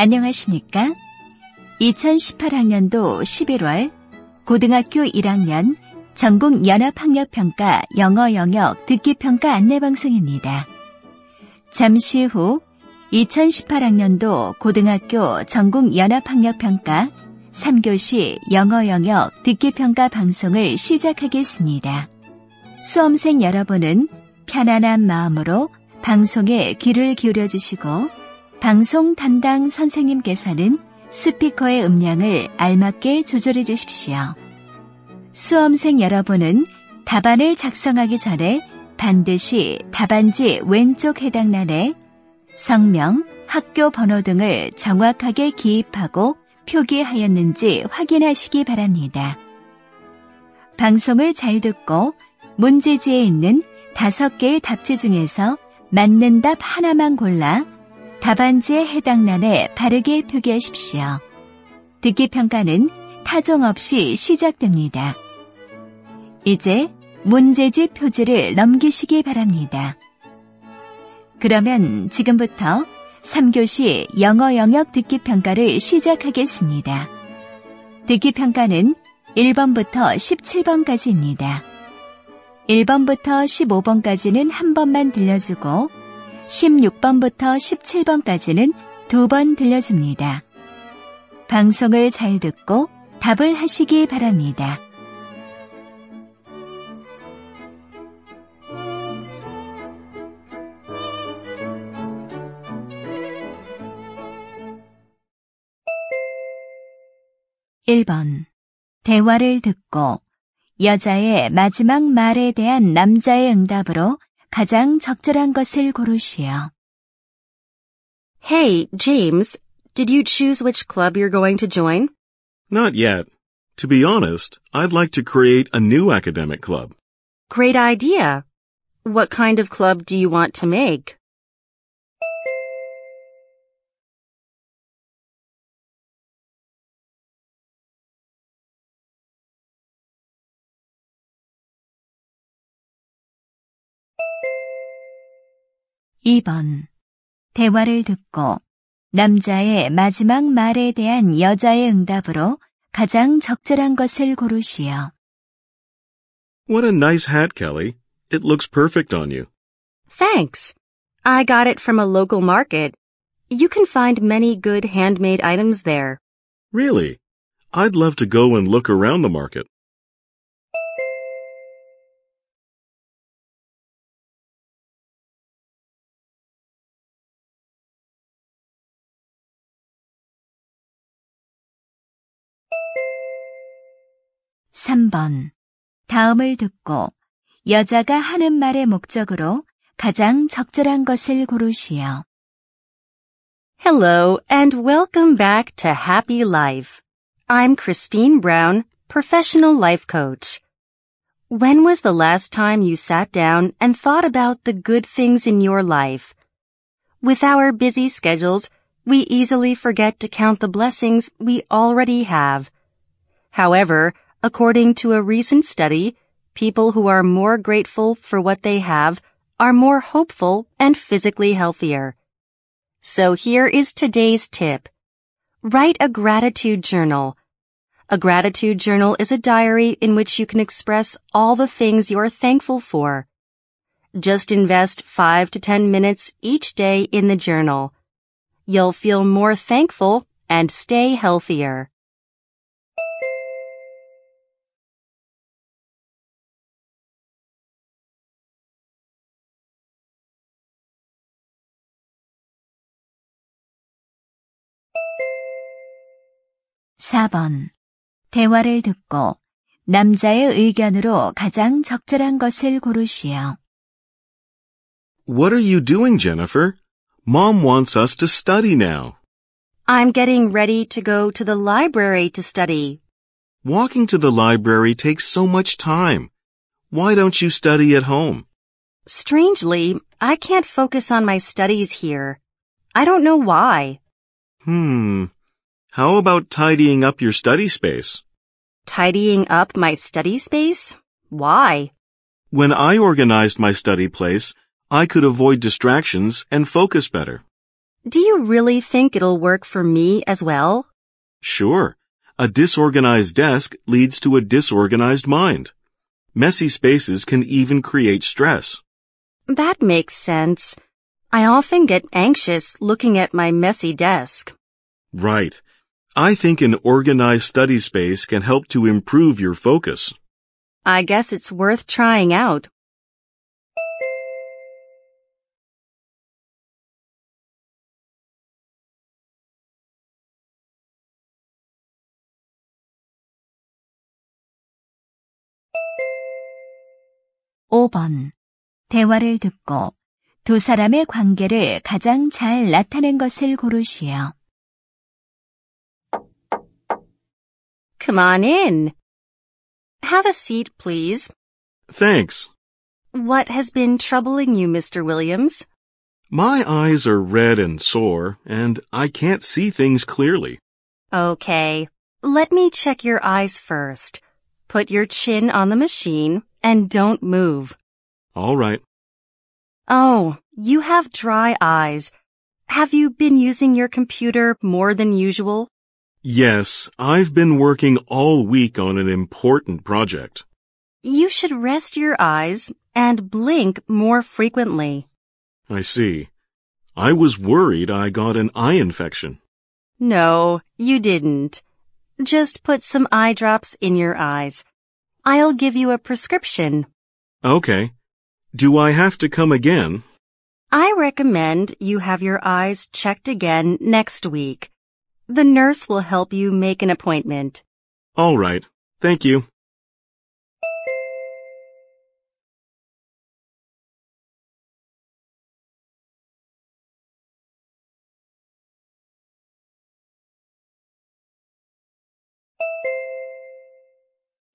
안녕하십니까? 2018학년도 11월 고등학교 1학년 전국 연합학력평가 영어 영역 듣기 평가 안내 방송입니다. 잠시 후 2018학년도 고등학교 전국 연합학력평가 3교시 영어 영역 듣기 평가 방송을 시작하겠습니다. 수험생 여러분은 편안한 마음으로 방송에 귀를 기울여 주시고 방송 담당 선생님께서는 스피커의 음량을 알맞게 조절해 주십시오. 수험생 여러분은 답안을 작성하기 전에 반드시 답안지 왼쪽 해당 란에 성명, 학교 번호 등을 정확하게 기입하고 표기하였는지 확인하시기 바랍니다. 방송을 잘 듣고 문제지에 있는 다섯 개의 답지 중에서 맞는 답 하나만 골라 답안지의 해당란에 바르게 표기하십시오. 듣기 평가는 타종 없이 시작됩니다. 이제 문제집 표지를 넘기시기 바랍니다. 그러면 지금부터 3교시 영어 영역 듣기 평가를 시작하겠습니다. 듣기 평가는 1번부터 17번까지입니다. 1번부터 15번까지는 한 번만 들려주고 16번부터 17번까지는 두 번 들려줍니다. 방송을 잘 듣고 답을 하시기 바랍니다. 1번 대화를 듣고 여자의 마지막 말에 대한 남자의 응답으로 가장 적절한 것을 고르시오. Hey, James, did you choose which club you're going to join? Not yet. To be honest, I'd like to create a new academic club. Great idea. What kind of club do you want to make? 2번. 대화를 듣고 남자의 마지막 말에 대한 여자의 응답으로 가장 적절한 것을 고르시오. What a nice hat, Kelly. It looks perfect on you. Thanks. I got it from a local market. You can find many good handmade items there. Really? I'd love to go and look around the market. 3번. 다음을 듣고 여자가 하는 말의 목적으로 가장 적절한 것을 고르시오. Hello and welcome back to Happy Life. I'm Christine Brown, professional life coach. When was the last time you sat down and thought about the good things in your life? With our busy schedules, we easily forget to count the blessings we already have. However, According to a recent study, people who are more grateful for what they have are more hopeful and physically healthier. So here is today's tip. Write a gratitude journal. A gratitude journal is a diary in which you can express all the things you're thankful for. Just invest 5 to 10 minutes each day in the journal. You'll feel more thankful and stay healthier. 4번. 대화를 듣고 남자의 의견으로 가장 적절한 것을 고르시오. What are you doing, Jennifer? Mom wants us to study now. I'm getting ready to go to the library to study. Walking to the library takes so much time. Why don't you study at home? Strangely, I can't focus on my studies here. I don't know why. Hmm. How about tidying up your study space? Tidying up my study space? Why? When I organized my study place, I could avoid distractions and focus better. Do you really think it'll work for me as well? Sure. A disorganized desk leads to a disorganized mind. Messy spaces can even create stress. That makes sense. I often get anxious looking at my messy desk. Right. I think an organized study space can help to improve your focus. I guess it's worth trying out. (5번) 대화를 듣고 두 사람의 관계를 가장 잘 나타낸 것을 고르시오. Come on in. Have a seat, please. Thanks. What has been troubling you, Mr. Williams? My eyes are red and sore, and I can't see things clearly. Okay. Let me check your eyes first. Put your chin on the machine and don't move. All right. Oh, you have dry eyes. Have you been using your computer more than usual? Yes, I've been working all week on an important project. You should rest your eyes and blink more frequently. I see. I was worried I got an eye infection. No, you didn't. Just put some eye drops in your eyes. I'll give you a prescription. Okay. Do I have to come again? I recommend you have your eyes checked again next week. The nurse will help you make an appointment. All right. Thank you.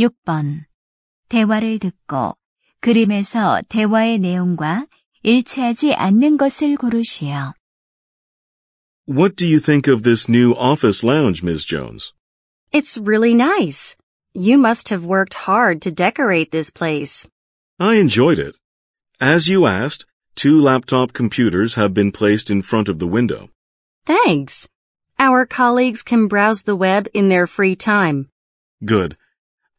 (6번) 대화를 듣고 그림에서 대화의 내용과 일치하지 않는 것을 고르시오. What do you think of this new office lounge, Ms. Jones? It's really nice. You must have worked hard to decorate this place. I enjoyed it. As you asked, two laptop computers have been placed in front of the window. Thanks. Our colleagues can browse the web in their free time. Good.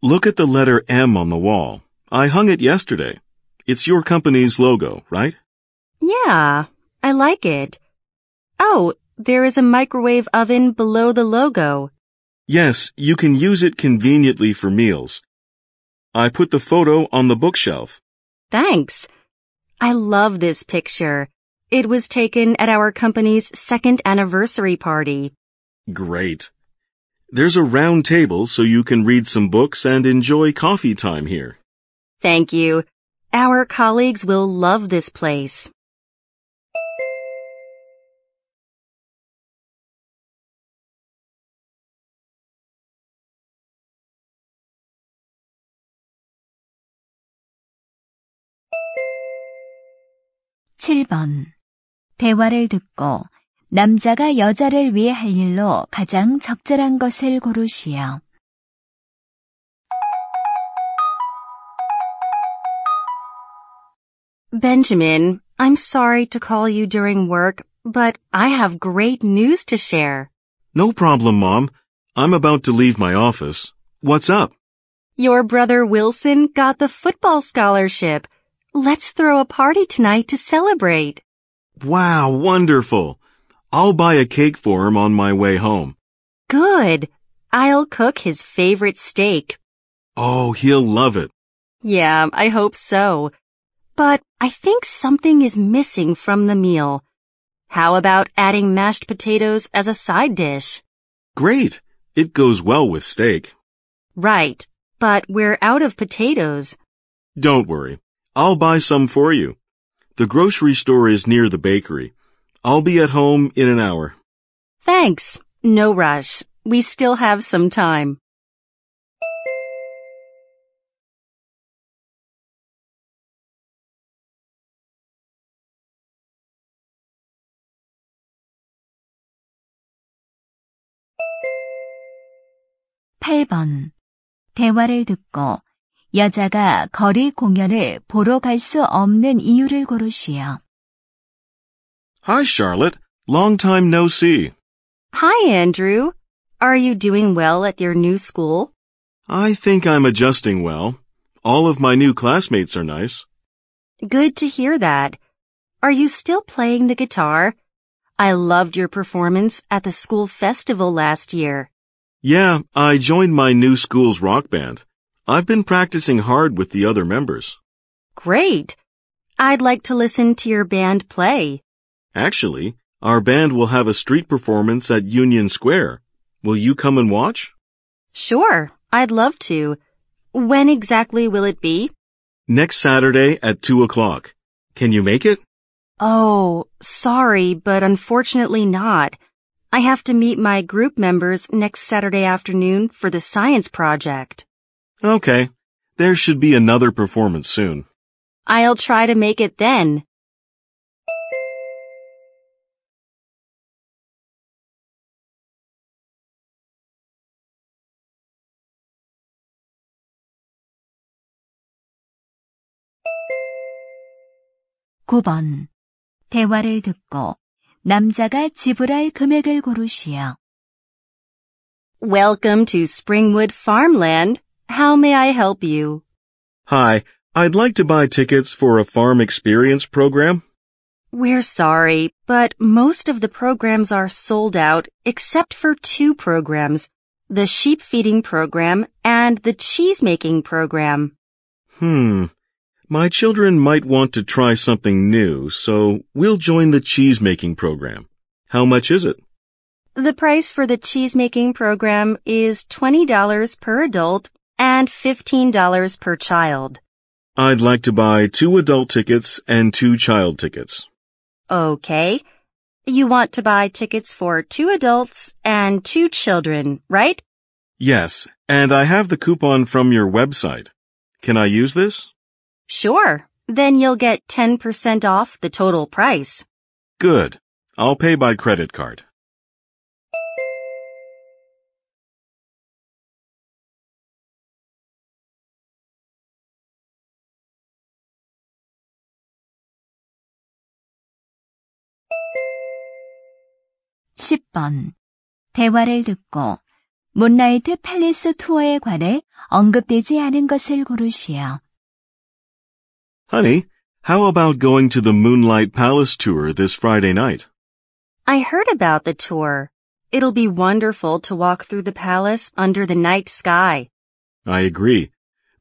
Look at the letter M on the wall. I hung it yesterday. It's your company's logo, right? Yeah, I like it. Oh, there is a microwave oven below the logo. Yes, you can use it conveniently for meals. I put the photo on the bookshelf. Thanks. I love this picture. It was taken at our company's second anniversary party. Great. There's a round table so you can read some books and enjoy coffee time here. Thank you. Our colleagues will love this place. 7번. 대화를 듣고 남자가 여자를 위해 할 일로 가장 적절한 것을 고르시오. Benjamin, I'm sorry to call you during work, but I have great news to share. No problem, Mom. I'm about to leave my office. What's up? Your brother Wilson got the football scholarship. Let's throw a party tonight to celebrate. Wow, wonderful. I'll buy a cake for him on my way home. Good. I'll cook his favorite steak. Oh, he'll love it. Yeah, I hope so. But I think something is missing from the meal. How about adding mashed potatoes as a side dish? Great. It goes well with steak. Right, but we're out of potatoes. Don't worry. I'll buy some for you. The grocery store is near the bakery. I'll be at home in an hour. Thanks. No rush. We still have some time. (8번) 대화를 듣고 여자가 거리 공연을 보러 갈 수 없는 이유를 고르시오. Hi, Charlotte. Long time no see. Hi, Andrew. Are you doing well at your new school? I think I'm adjusting well. All of my new classmates are nice. Good to hear that. Are you still playing the guitar? I loved your performance at the school festival last year. Yeah, I joined my new school's rock band. I've been practicing hard with the other members. Great! I'd like to listen to your band play. Actually, our band will have a street performance at Union Square. Will you come and watch? Sure, I'd love to. When exactly will it be? Next Saturday at 2 o'clock. Can you make it? Oh, sorry, but unfortunately not. I have to meet my group members next Saturday afternoon for the science project. Okay. There should be another performance soon. I'll try to make it then. 대화를 듣고 남자가 지불할 금액을 고르시오. Welcome to Springwood Farmland. How may I help you? Hi, I'd like to buy tickets for a farm experience program. We're sorry, but most of the programs are sold out except for two programs, the sheep feeding program and the cheese making program. Hmm. My children might want to try something new, so we'll join the cheese making program. How much is it? The price for the cheese making program is $20 per adult and $15 per child. I'd like to buy two adult tickets and two child tickets. Okay. You want to buy tickets for two adults and two children, right? Yes, and I have the coupon from your website. Can I use this? Sure. Then you'll get 10% off the total price. Good. I'll pay by credit card. 10번. 대화를 듣고 문라이트 팰리스 투어에 관해 언급되지 않은 것을 고르시오. Honey, how about going to the Moonlight Palace tour this Friday night? I heard about the tour. It'll be wonderful to walk through the palace under the night sky. I agree.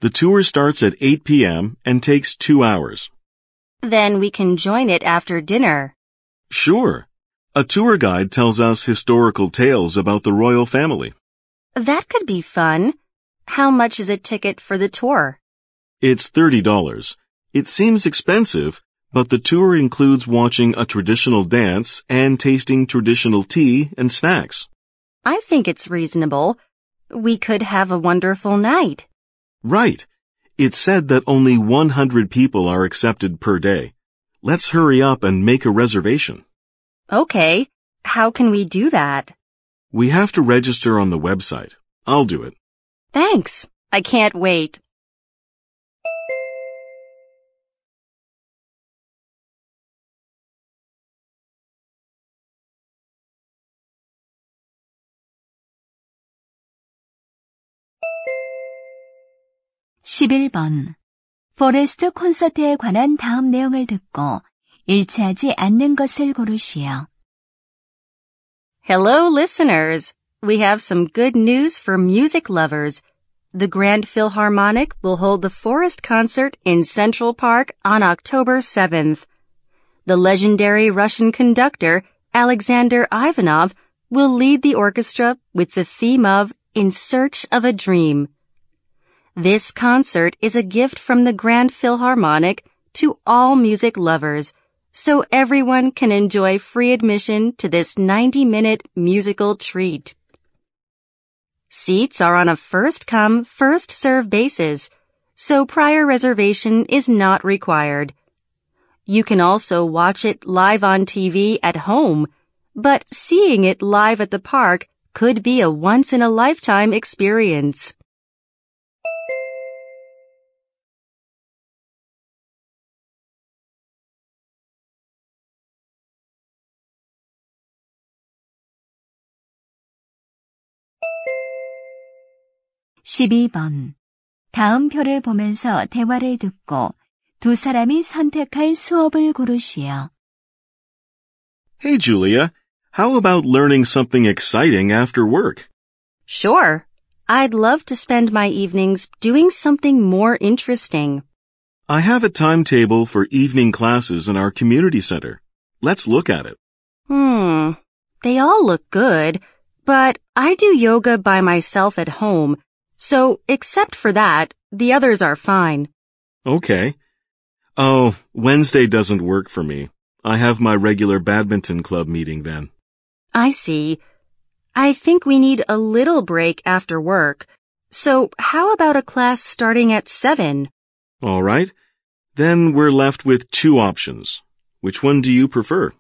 The tour starts at 8 p.m. and takes two hours. Then we can join it after dinner. Sure. A tour guide tells us historical tales about the royal family. That could be fun. How much is a ticket for the tour? It's $30. It seems expensive, but the tour includes watching a traditional dance and tasting traditional tea and snacks. I think it's reasonable. We could have a wonderful night. Right. It's said that only 100 people are accepted per day. Let's hurry up and make a reservation. Okay, how can we do that? We have to register on the website. I'll do it. Thanks. I can't wait. (11번) 포레스트 콘서트에 관한 다음 내용을 듣고 일치하지 않는 것을 고르시오. Hello, listeners. We have some good news for music lovers. The Grand Philharmonic will hold the Forest Concert in Central Park on October 7th. The legendary Russian conductor Alexander Ivanov will lead the orchestra with the theme of In Search of a Dream. This concert is a gift from the Grand Philharmonic to all music lovers so everyone can enjoy free admission to this 90-minute musical treat. Seats are on a first-come, first-serve basis, so prior reservation is not required. You can also watch it live on TV at home, but seeing it live at the park could be a once-in-a-lifetime experience. 12번. 다음 표를 보면서 대화를 듣고 두 사람이 선택할 수업을 고르시오. Hey, Julia. How about learning something exciting after work? Sure. I'd love to spend my evenings doing something more interesting. I have a timetable for evening classes in our community center. Let's look at it. Hmm. They all look good, but I do yoga by myself at home so, except for that, the others are fine. Okay. Oh, Wednesday doesn't work for me. I have my regular badminton club meeting then. I see. I think we need a little break after work. So how about a class starting at seven? All right. Then we're left with two options. Which one do you prefer?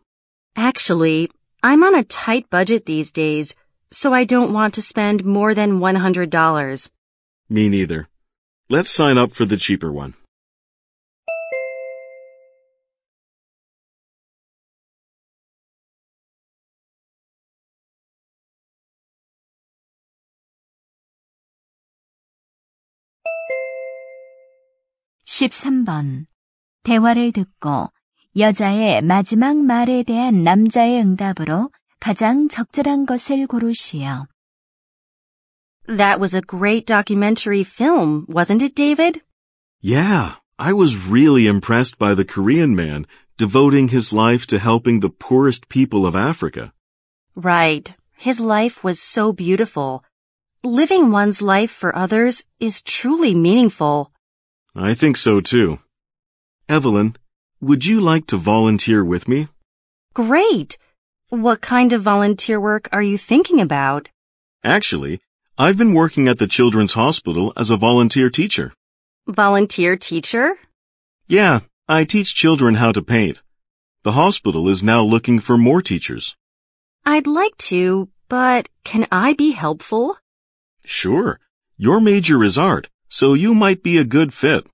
Actually, I'm on a tight budget these days, so I don't want to spend more than $100. Me neither. Let's sign up for the cheaper one. (13번) 대화를 듣고 여자의 마지막 말에 대한 남자의 응답으로 가장 적절한 것을 고르시오. That was a great documentary film, wasn't it, David? Yeah, I was really impressed by the Korean man devoting his life to helping the poorest people of Africa. Right. His life was so beautiful. Living one's life for others is truly meaningful. I think so too. Evelyn, would you like to volunteer with me? Great! What kind of volunteer work are you thinking about? Actually, I've been working at the Children's Hospital as a volunteer teacher. Volunteer teacher? Yeah, I teach children how to paint. The hospital is now looking for more teachers. I'd like to, but can I be helpful? Sure. Your major is art, so you might be a good fit.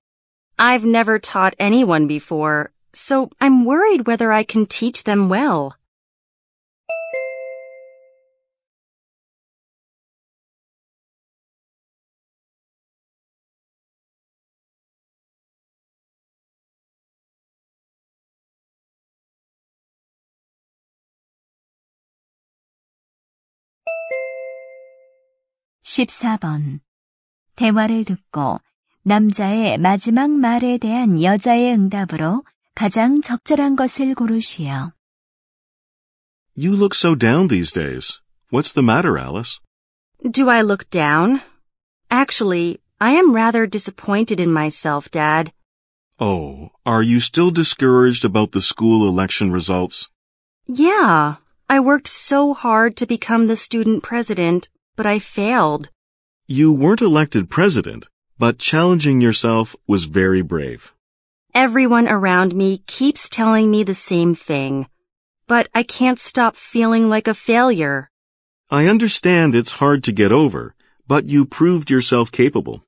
I've never taught anyone before, so I'm worried whether I can teach them well. 14번. 대화를 듣고 남자의 마지막 말에 대한 여자의 응답으로 가장 적절한 것을 고르시오. You look so down these days. What's the matter, Alice? Do I look down? Actually, I am rather disappointed in myself, Dad. Oh, are you still discouraged about the school election results? Yeah, I worked so hard to become the student president, but I failed. You weren't elected president, but challenging yourself was very brave. Everyone around me keeps telling me the same thing, but I can't stop feeling like a failure. I understand it's hard to get over, but you proved yourself capable.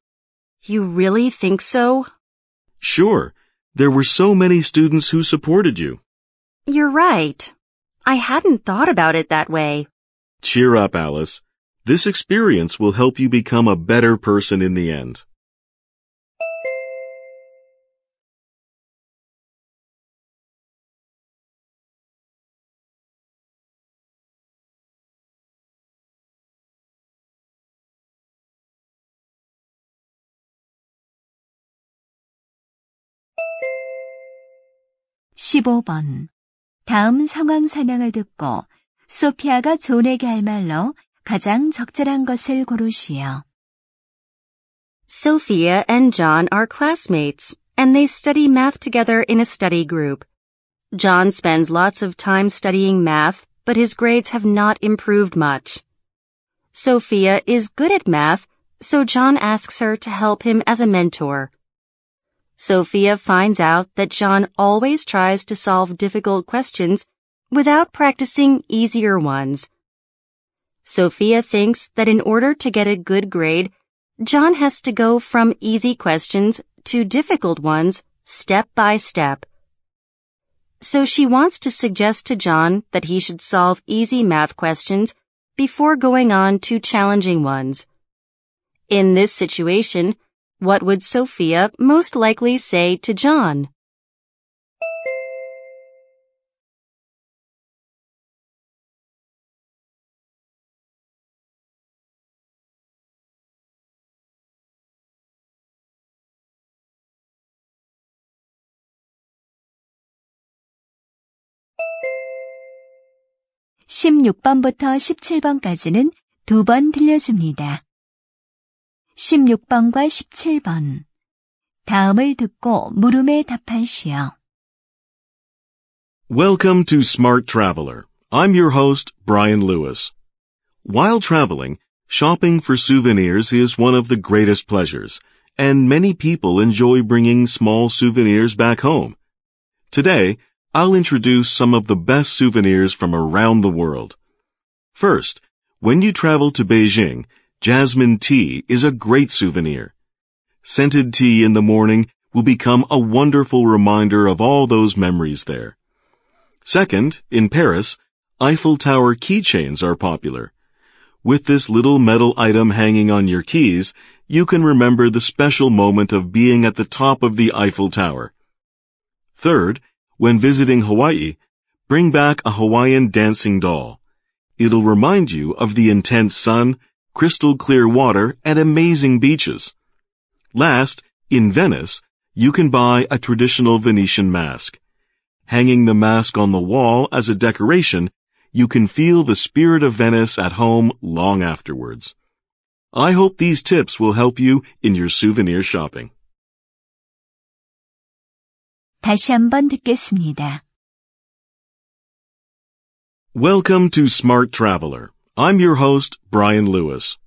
You really think so? Sure. There were so many students who supported you. You're right. I hadn't thought about it that way. Cheer up, Alice. This experience will help you become a better person in the end. (15번) 다음 상황 설명을 듣고 소피아가 존에게 할 말로 가장 적절한 것을 고르시오. Sophia and John are classmates, and they study math together in a study group. John spends lots of time studying math, but his grades have not improved much. Sophia is good at math, so John asks her to help him as a mentor. Sophia finds out that John always tries to solve difficult questions without practicing easier ones. Sophia thinks that in order to get a good grade, John has to go from easy questions to difficult ones step by step. So she wants to suggest to John that he should solve easy math questions before going on to challenging ones. In this situation, what would Sophia most likely say to John? 16번부터 17번까지는 들려줍니다. 16번과 17번. 다음을 듣고 물음에 답하시오. Welcome to Smart Traveler. I'm your host, Brian Lewis. While traveling, shopping for souvenirs is one of the greatest pleasures, and many people enjoy bringing small souvenirs back home. Today, I'll introduce some of the best souvenirs from around the world. First, when you travel to Beijing, jasmine tea is a great souvenir. Scented tea in the morning will become a wonderful reminder of all those memories there. Second, in Paris, Eiffel Tower keychains are popular. With this little metal item hanging on your keys, you can remember the special moment of being at the top of the Eiffel Tower. Third, when visiting Hawaii, bring back a Hawaiian dancing doll. It'll remind you of the intense sun, crystal clear water, and amazing beaches. Last, in Venice, you can buy a traditional Venetian mask. Hanging the mask on the wall as a decoration, you can feel the spirit of Venice at home long afterwards. I hope these tips will help you in your souvenir shopping. 다시 한번 듣겠습니다. Welcome to Smart Traveler. I'm your host, Brian Lewis.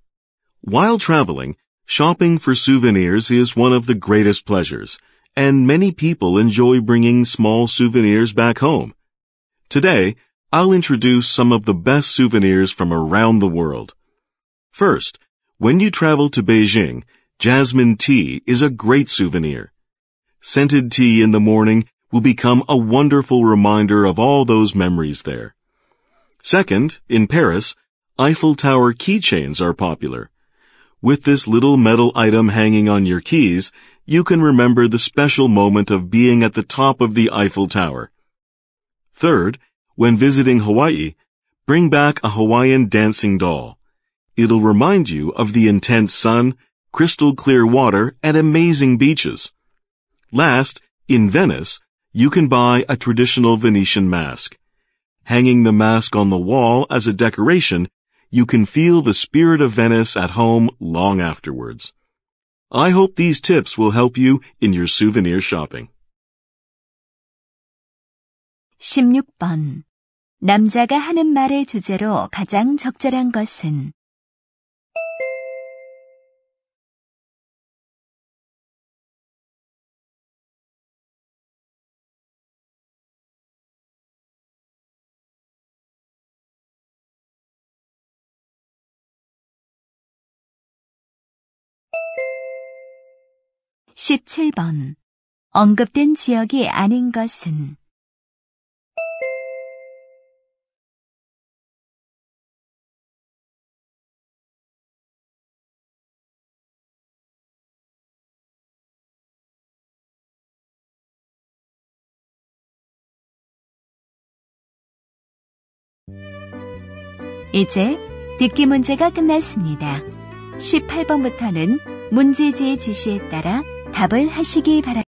While traveling, shopping for souvenirs is one of the greatest pleasures, and many people enjoy bringing small souvenirs back home. Today, I'll introduce some of the best souvenirs from around the world. First, when you travel to Beijing, jasmine tea is a great souvenir scented tea in the morning will become a wonderful reminder of all those memories there. Second, in Paris, Eiffel Tower keychains are popular. With this little metal item hanging on your keys, you can remember the special moment of being at the top of the Eiffel Tower. Third, when visiting Hawaii, bring back a Hawaiian dancing doll. It'll remind you of the intense sun, crystal clear water, and amazing beaches. Last, in Venice, you can buy a traditional Venetian mask. Hanging the mask on the wall as a decoration, you can feel the spirit of Venice at home long afterwards. I hope these tips will help you in your souvenir shopping. 16번 남자가 하는 말의 주제로 가장 적절한 것은 17번. 언급된 지역이 아닌 것은 이제 듣기 문제가 끝났습니다. 18번부터는 문제지의 지시에 따라 답을 하시기 바랍니다.